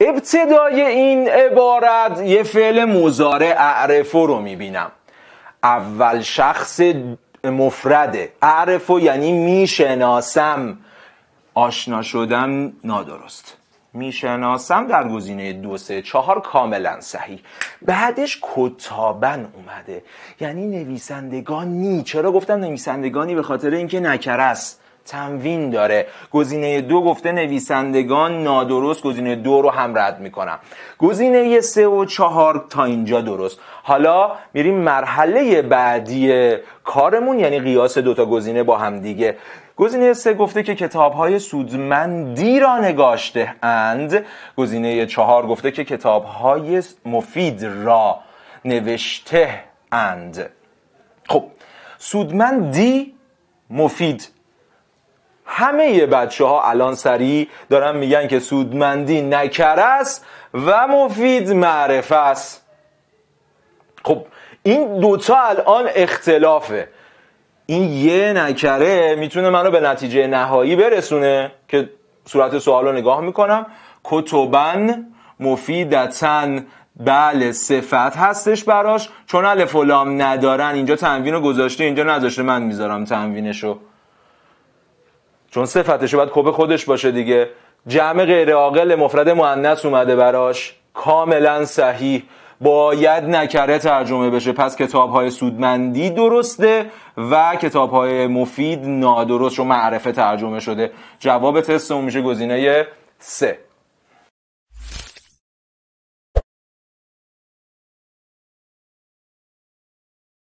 ابتدای این عبارت یه فعل مزارع اعرفو رو میبینم اول شخص مفرده اعرفو یعنی میشناسم آشنا شدم نادرست میشناسم در گزینه دو سه چهار کاملا صحیح بعدش کتابن اومده یعنی نویسندگانی چرا گفتم نویسندگانی به خاطر اینکه نکره است تنوین داره گزینه دو گفته نویسندگان نادرست گزینه دو رو هم رد میکنم گزینه سه و چهار تا اینجا درست حالا میریم مرحله بعدی کارمون یعنی قیاس دوتا گزینه با هم دیگه گزینه سه گفته که کتاب های سودمندی را نگاشته اند گزینه چهار گفته که کتاب های مفید را نوشته اند خب سودمندی مفید همه بچه ها الان سریع دارن میگن که سودمندی نکره است و مفید معرفه است خب این دوتا الان اختلافه این یه نکره میتونه منو به نتیجه نهایی برسونه که صورت سوال رو نگاه میکنم کتبن مفیدتن بله صفت هستش براش چون الف فلام ندارن اینجا تنوین رو گذاشته اینجا نذاشته من میذارم تنوینشو چون صفتش باید کب خودش باشه دیگه جمع غیر عاقل مفرد مؤنث اومده براش کاملا صحیح باید نکره ترجمه بشه پس کتاب های سودمندی درسته و کتاب های مفید نادرست چون معرفه ترجمه شده جواب تست میشه گزینه سه